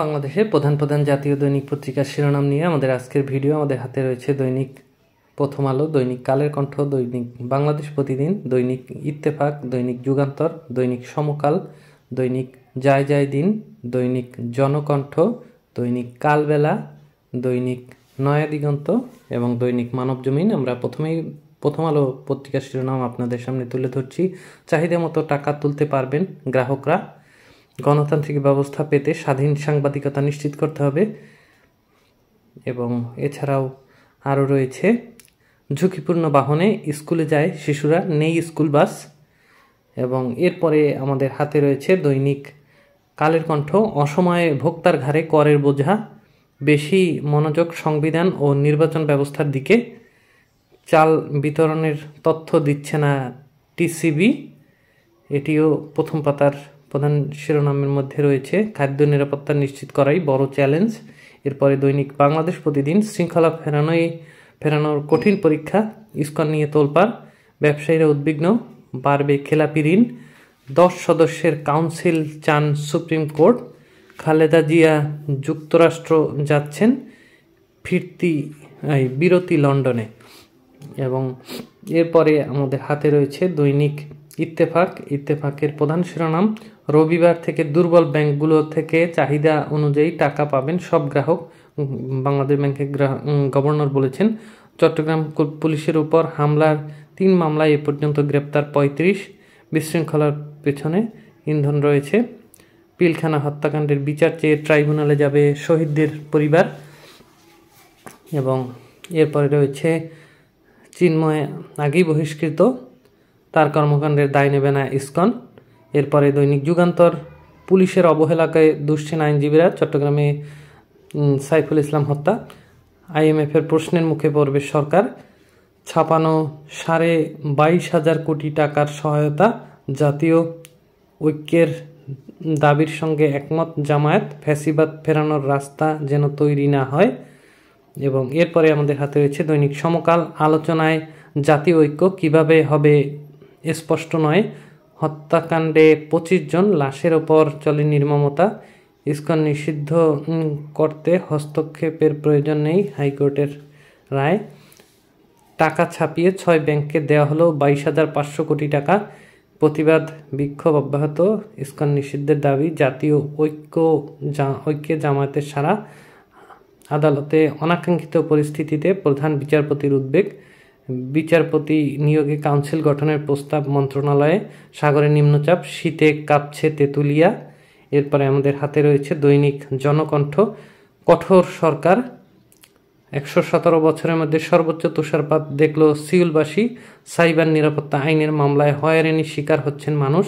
বাংলাদেশের প্রধান প্রধান জাতীয় দৈনিক পত্রিকার শিরোনাম নিয়ে আমাদের আজকের ভিডিও আমাদের হাতে রয়েছে দৈনিক প্রথম আলো দৈনিক কালের কণ্ঠ দৈনিক বাংলাদেশ প্রতিদিন দৈনিক ইত্তেফাক দৈনিক যুগান্তর দৈনিক সমকাল দৈনিক যায় যায় দিন দৈনিক জনকণ্ঠ দৈনিক কালবেলা দৈনিক নয়া দিগন্ত এবং দৈনিক মানবজমিন আমরা প্রথমেই প্রথম আলো পত্রিকার শিরোনাম আপনাদের সামনে তুলে ধরছি চাহিদা মতো টাকা তুলতে পারবেন গ্রাহকরা গণতান্ত্রিক ব্যবস্থা পেতে স্বাধীন সাংবাদিকতা নিশ্চিত করতে হবে এবং এছাড়াও আরও রয়েছে ঝুঁকিপূর্ণ বাহনে স্কুলে যায় শিশুরা নেই স্কুল বাস এবং এরপরে আমাদের হাতে রয়েছে দৈনিক কালের কণ্ঠ অসময়ে ভোক্তার ঘাড়ে করের বোঝা বেশি মনোযোগ সংবিধান ও নির্বাচন ব্যবস্থার দিকে চাল বিতরণের তথ্য দিচ্ছে না টিসিবি এটিও প্রথম পাতার প্রধান শিরোনামের মধ্যে রয়েছে খাদ্য নিরাপত্তা নিশ্চিত করাই বড় চ্যালেঞ্জ এরপরে দৈনিক বাংলাদেশ প্রতিদিন শৃঙ্খলা ফেরানোই ফেরানোর কঠিন পরীক্ষা ইস্কন নিয়ে তোলপার ব্যবসায়ীরা উদ্বিগ্ন বাড়বে খেলাপি ঋণ দশ সদস্যের কাউন্সিল চান সুপ্রিম কোর্ট খালেদা জিয়া যুক্তরাষ্ট্র যাচ্ছেন ফিরতি বিরতি লন্ডনে এবং এরপরে আমাদের হাতে রয়েছে দৈনিক ইত্তেফাক ইত্তেফাকের প্রধান শিরোনাম রবিবার থেকে দুর্বল ব্যাংকগুলো থেকে চাহিদা অনুযায়ী টাকা পাবেন সব গ্রাহক বাংলাদেশ ব্যাংকের গভর্নর বলেছেন চট্টগ্রাম পুলিশের উপর হামলার তিন মামলায় এ পর্যন্ত গ্রেপ্তার পঁয়ত্রিশ বিশৃঙ্খলার পেছনে ইন্ধন রয়েছে পিলখানা হত্যাকাণ্ডের বিচার চেয়ে ট্রাইব্যুনালে যাবে শহীদদের পরিবার এবং এরপরে রয়েছে চিন্ময় আগেই বহিষ্কৃত তার কর্মকাণ্ডের দায় নেবে না ইস্কন এরপরে দৈনিক যুগান্তর পুলিশের অবহেলাকে দুশ্চিন আইনজীবীরা চট্টগ্রামে সাইফুল ইসলাম হত্যা আইএমএফের প্রশ্নের মুখে পড়বে সরকার ছাপানো সাড়ে বাইশ হাজার কোটি টাকার সহায়তা জাতীয় ঐক্যের দাবির সঙ্গে একমত জামায়াত ফ্যাসিবাদ ফেরানোর রাস্তা যেন তৈরি না হয় এবং এরপরে আমাদের হাতে রয়েছে দৈনিক সমকাল আলোচনায় জাতীয় ঐক্য কিভাবে হবে স্পষ্ট নয় হত্যাকাণ্ডে পঁচিশ জন লাশের ওপর চলে নির্মমতা ইস্কন নিষিদ্ধ করতে হস্তক্ষেপের প্রয়োজন নেই হাইকোর্টের রায় টাকা ছাপিয়ে ছয় ব্যাংককে দেওয়া হলো বাইশ হাজার পাঁচশো কোটি টাকা প্রতিবাদ বিক্ষোভ অব্যাহত ইস্কন নিষিদ্ধের দাবি জাতীয় ঐক্য ঐক্যে জামায়াতের সারা আদালতে অনাকাঙ্ক্ষিত পরিস্থিতিতে প্রধান বিচারপতির উদ্বেগ বিচারপতি নিয়োগে কাউন্সিল গঠনের প্রস্তাব মন্ত্রণালয়ে সাগরে নিম্নচাপ শীতে কাঁপছে তেঁতুলিয়া এরপরে আমাদের হাতে রয়েছে দৈনিক জনকণ্ঠ কঠোর সরকার একশো সতেরো বছরের মধ্যে সর্বোচ্চ তুষারপাত দেখল সিউলবাসী সাইবার নিরাপত্তা আইনের মামলায় হয়রানির শিকার হচ্ছেন মানুষ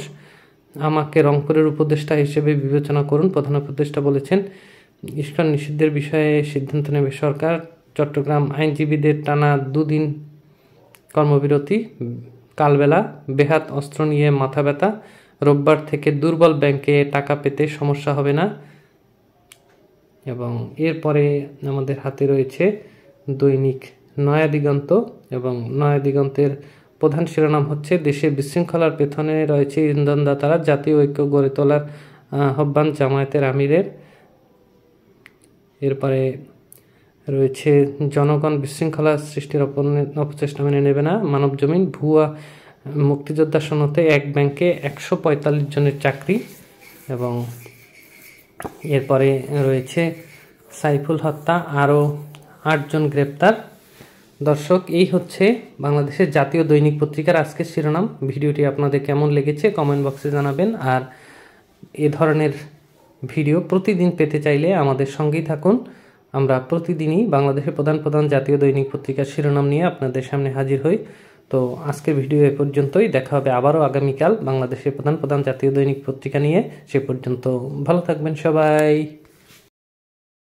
আমাকে রংপুরের উপদেষ্টা হিসেবে বিবেচনা করুন প্রধান উপদেষ্টা বলেছেন ইস্কন নিষিদ্ধের বিষয়ে সিদ্ধান্ত নেবে সরকার চট্টগ্রাম আইনজীবীদের টানা দুদিন কর্মবিরতি কালবেলা বেহাত অস্ত্র নিয়ে মাথা ব্যথা রোববার থেকে দুর্বল ব্যাংকে টাকা পেতে সমস্যা হবে না এবং এরপরে আমাদের হাতে রয়েছে দৈনিক নয়া দিগন্ত এবং নয়া দিগন্তের প্রধান শিরোনাম হচ্ছে দেশে বিশৃঙ্খলার পেছনে রয়েছে ইন্ধনদাতারা জাতীয় ঐক্য গড়ে তোলার আহ্বান জামায়াতের আমিরের এরপরে রয়েছে জনগণ বিশৃঙ্খলা সৃষ্টির অপচেষ্টা মেনে নেবে না মানব জমিন ভুয়া মুক্তিযোদ্ধা সনতে এক ব্যাংকে একশো পঁয়তাল্লিশ জনের চাকরি এবং এরপরে রয়েছে সাইফুল হত্যা আরও আটজন গ্রেপ্তার দর্শক এই হচ্ছে বাংলাদেশের জাতীয় দৈনিক পত্রিকার আজকের শিরোনাম ভিডিওটি আপনাদের কেমন লেগেছে কমেন্ট বক্সে জানাবেন আর এ ধরনের ভিডিও প্রতিদিন পেতে চাইলে আমাদের সঙ্গেই থাকুন আমরা প্রতিদিনই বাংলাদেশের প্রধান প্রধান জাতীয় দৈনিক পত্রিকার শিরোনাম নিয়ে আপনাদের সামনে হাজির হই তো আজকের ভিডিও এ পর্যন্তই দেখা হবে আবারও আগামীকাল বাংলাদেশের প্রধান প্রধান জাতীয় দৈনিক পত্রিকা নিয়ে সে পর্যন্ত ভালো থাকবেন সবাই